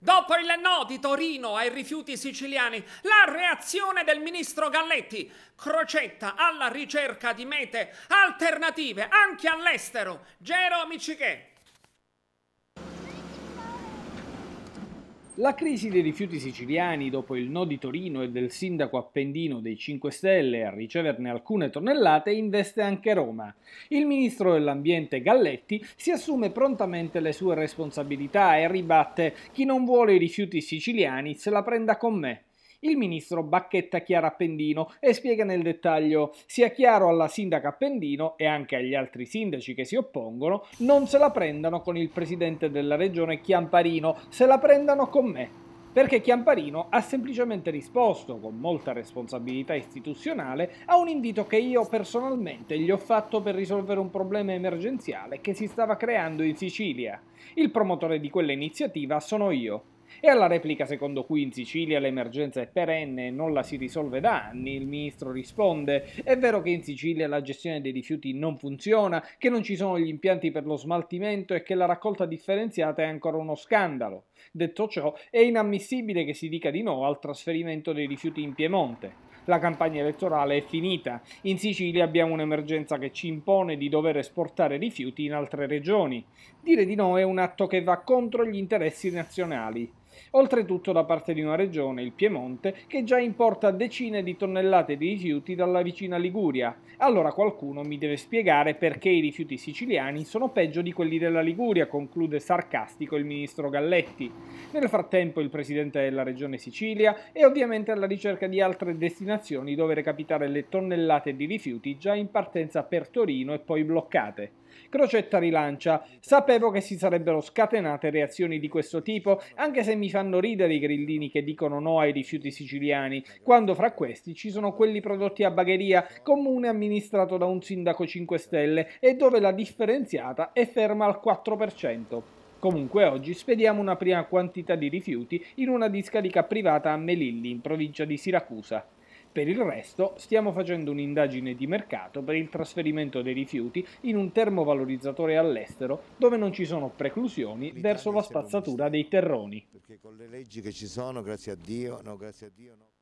Dopo il no di Torino ai rifiuti siciliani, la reazione del ministro Galletti, Crocetta alla ricerca di mete alternative anche all'estero, Gero Michichè. La crisi dei rifiuti siciliani dopo il no di Torino e del sindaco appendino dei 5 Stelle a riceverne alcune tonnellate investe anche Roma. Il ministro dell'ambiente Galletti si assume prontamente le sue responsabilità e ribatte chi non vuole i rifiuti siciliani se la prenda con me il ministro bacchetta Chiara Appendino e spiega nel dettaglio sia chiaro alla sindaca Appendino e anche agli altri sindaci che si oppongono non se la prendano con il presidente della regione Chiamparino, se la prendano con me perché Chiamparino ha semplicemente risposto, con molta responsabilità istituzionale, a un invito che io personalmente gli ho fatto per risolvere un problema emergenziale che si stava creando in Sicilia. Il promotore di quell'iniziativa sono io. E alla replica secondo cui in Sicilia l'emergenza è perenne e non la si risolve da anni, il ministro risponde è vero che in Sicilia la gestione dei rifiuti non funziona, che non ci sono gli impianti per lo smaltimento e che la raccolta differenziata è ancora uno scandalo. Detto ciò, è inammissibile che si dica di no al trasferimento dei rifiuti in Piemonte. La campagna elettorale è finita. In Sicilia abbiamo un'emergenza che ci impone di dover esportare rifiuti in altre regioni. Dire di no è un atto che va contro gli interessi nazionali. Oltretutto da parte di una regione, il Piemonte, che già importa decine di tonnellate di rifiuti dalla vicina Liguria. Allora qualcuno mi deve spiegare perché i rifiuti siciliani sono peggio di quelli della Liguria, conclude sarcastico il ministro Galletti. Nel frattempo il presidente della regione Sicilia è ovviamente alla ricerca di altre destinazioni dove recapitare le tonnellate di rifiuti già in partenza per Torino e poi bloccate. Crocetta rilancia, sapevo che si sarebbero scatenate reazioni di questo tipo, anche se mi fanno ridere i grillini che dicono no ai rifiuti siciliani, quando fra questi ci sono quelli prodotti a bagheria, comune amministrato da un sindaco 5 Stelle e dove la differenziata è ferma al 4%. Comunque oggi spediamo una prima quantità di rifiuti in una discarica privata a Melilli, in provincia di Siracusa. Per il resto stiamo facendo un'indagine di mercato per il trasferimento dei rifiuti in un termovalorizzatore all'estero dove non ci sono preclusioni verso la spazzatura dei terroni. Perché con le leggi che ci sono, grazie a Dio, no, grazie a Dio no.